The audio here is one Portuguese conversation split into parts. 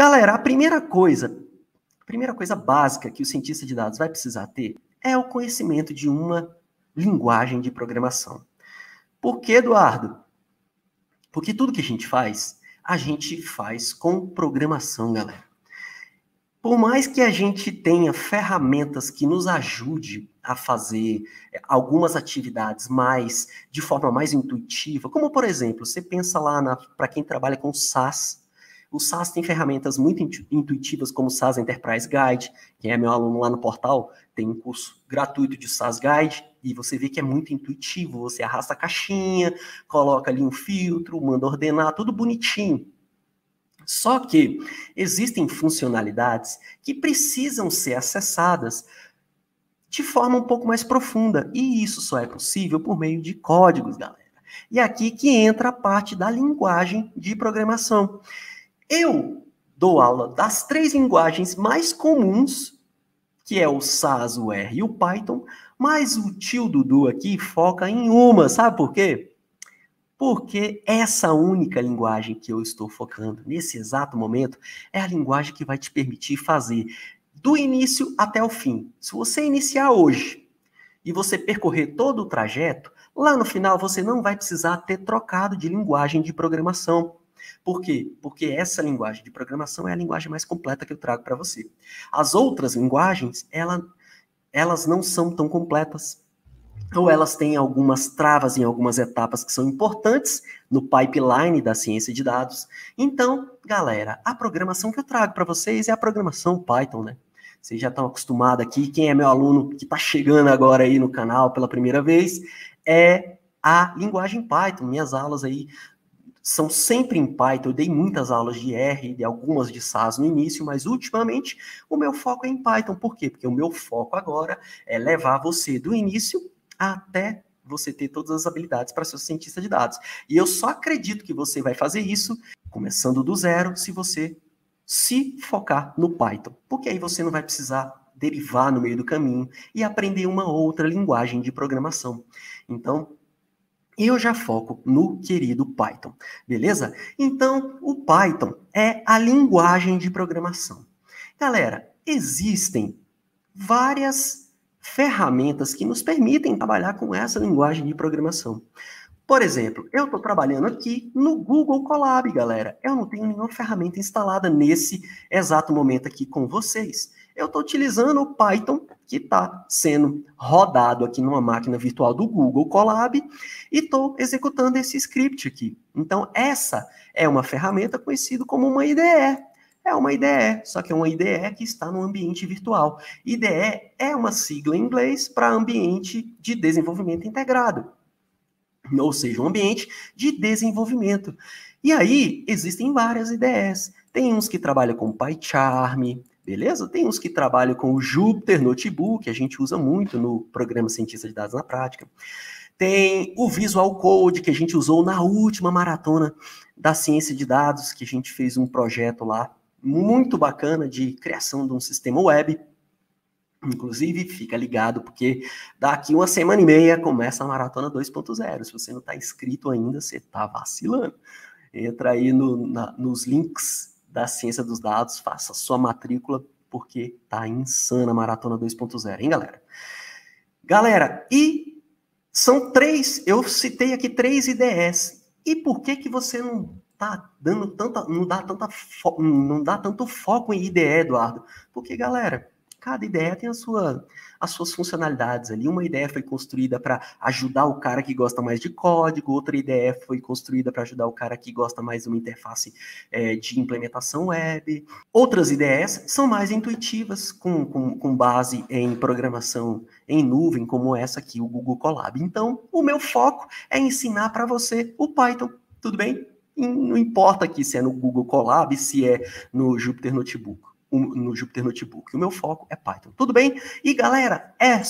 Galera, a primeira coisa, a primeira coisa básica que o cientista de dados vai precisar ter é o conhecimento de uma linguagem de programação. Por que, Eduardo? Porque tudo que a gente faz, a gente faz com programação, galera. Por mais que a gente tenha ferramentas que nos ajude a fazer é, algumas atividades mais de forma mais intuitiva, como por exemplo, você pensa lá para quem trabalha com SaaS, o SaaS tem ferramentas muito intuitivas como o SaaS Enterprise Guide. Quem é meu aluno lá no portal tem um curso gratuito de SaaS Guide e você vê que é muito intuitivo. Você arrasta a caixinha, coloca ali um filtro, manda ordenar, tudo bonitinho. Só que existem funcionalidades que precisam ser acessadas de forma um pouco mais profunda, e isso só é possível por meio de códigos, galera. E é aqui que entra a parte da linguagem de programação. Eu dou aula das três linguagens mais comuns, que é o SAS, o R e o Python, mas o tio Dudu aqui foca em uma, sabe por quê? Porque essa única linguagem que eu estou focando nesse exato momento é a linguagem que vai te permitir fazer do início até o fim. Se você iniciar hoje e você percorrer todo o trajeto, lá no final você não vai precisar ter trocado de linguagem de programação. Por quê? Porque essa linguagem de programação é a linguagem mais completa que eu trago para você. As outras linguagens, ela, elas não são tão completas. Ou elas têm algumas travas em algumas etapas que são importantes no pipeline da ciência de dados. Então, galera, a programação que eu trago para vocês é a programação Python, né? Vocês já estão acostumados aqui. Quem é meu aluno que está chegando agora aí no canal pela primeira vez é a linguagem Python. Minhas aulas aí são sempre em Python. Eu dei muitas aulas de R, de algumas de SAS no início, mas ultimamente o meu foco é em Python. Por quê? Porque o meu foco agora é levar você do início até você ter todas as habilidades para ser cientista de dados. E eu só acredito que você vai fazer isso começando do zero se você se focar no Python, porque aí você não vai precisar derivar no meio do caminho e aprender uma outra linguagem de programação. Então, eu já foco no querido Python, beleza? Então, o Python é a linguagem de programação. Galera, existem várias ferramentas que nos permitem trabalhar com essa linguagem de programação. Por exemplo, eu estou trabalhando aqui no Google Colab, galera. Eu não tenho nenhuma ferramenta instalada nesse exato momento aqui com vocês. Eu estou utilizando o Python que está sendo rodado aqui numa máquina virtual do Google Colab e estou executando esse script aqui. Então, essa é uma ferramenta conhecida como uma IDE. É uma IDE, só que é uma IDE que está no ambiente virtual. IDE é uma sigla em inglês para ambiente de desenvolvimento integrado, ou seja, um ambiente de desenvolvimento. E aí, existem várias IDEs. Tem uns que trabalham com PyCharm, Beleza? Tem uns que trabalham com o Jupyter Notebook, que a gente usa muito no programa Cientista de Dados na Prática. Tem o Visual Code, que a gente usou na última maratona da ciência de dados, que a gente fez um projeto lá muito bacana de criação de um sistema web. Inclusive, fica ligado, porque daqui uma semana e meia começa a Maratona 2.0. Se você não está inscrito ainda, você está vacilando. Entra aí no, na, nos links da ciência dos dados, faça sua matrícula, porque tá insana a Maratona 2.0, hein, galera? Galera, e são três, eu citei aqui três IDEs E por que que você não tá dando tanta, não dá tanta, não dá tanto foco em IDE, Eduardo? Porque, galera, cada ideia tem a sua, as suas funcionalidades ali. Uma ideia foi construída para ajudar o cara que gosta mais de código, outra ideia foi construída para ajudar o cara que gosta mais de uma interface é, de implementação web. Outras ideias são mais intuitivas, com, com, com base em programação em nuvem, como essa aqui, o Google Colab. Então, o meu foco é ensinar para você o Python, tudo bem? não importa aqui se é no Google Colab, se é no Jupyter Notebook no Jupyter Notebook. O meu foco é Python. Tudo bem? E galera, é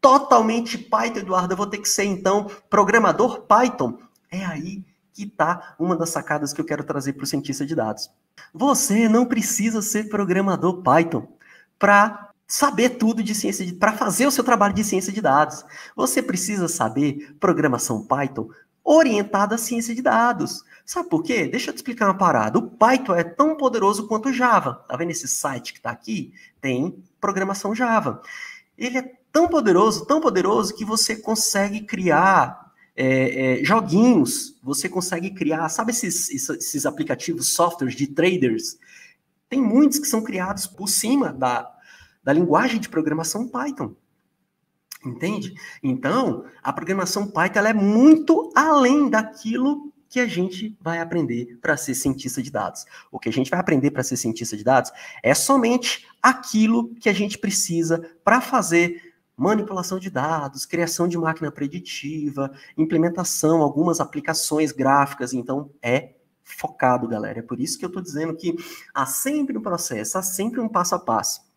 totalmente Python, Eduardo. Eu vou ter que ser então programador Python. É aí que está uma das sacadas que eu quero trazer para o cientista de dados. Você não precisa ser programador Python para saber tudo de ciência, de para fazer o seu trabalho de ciência de dados. Você precisa saber programação Python orientada à ciência de dados. Sabe por quê? Deixa eu te explicar uma parada. O Python é tão poderoso quanto o Java. Tá vendo esse site que está aqui? Tem programação Java. Ele é tão poderoso, tão poderoso que você consegue criar é, é, joguinhos, você consegue criar, sabe esses, esses aplicativos, softwares de traders? Tem muitos que são criados por cima da, da linguagem de programação Python. Entende? Então, a programação Python é muito além daquilo que a gente vai aprender para ser cientista de dados. O que a gente vai aprender para ser cientista de dados é somente aquilo que a gente precisa para fazer manipulação de dados, criação de máquina preditiva, implementação, algumas aplicações gráficas. Então, é focado, galera. É por isso que eu estou dizendo que há sempre um processo, há sempre um passo a passo.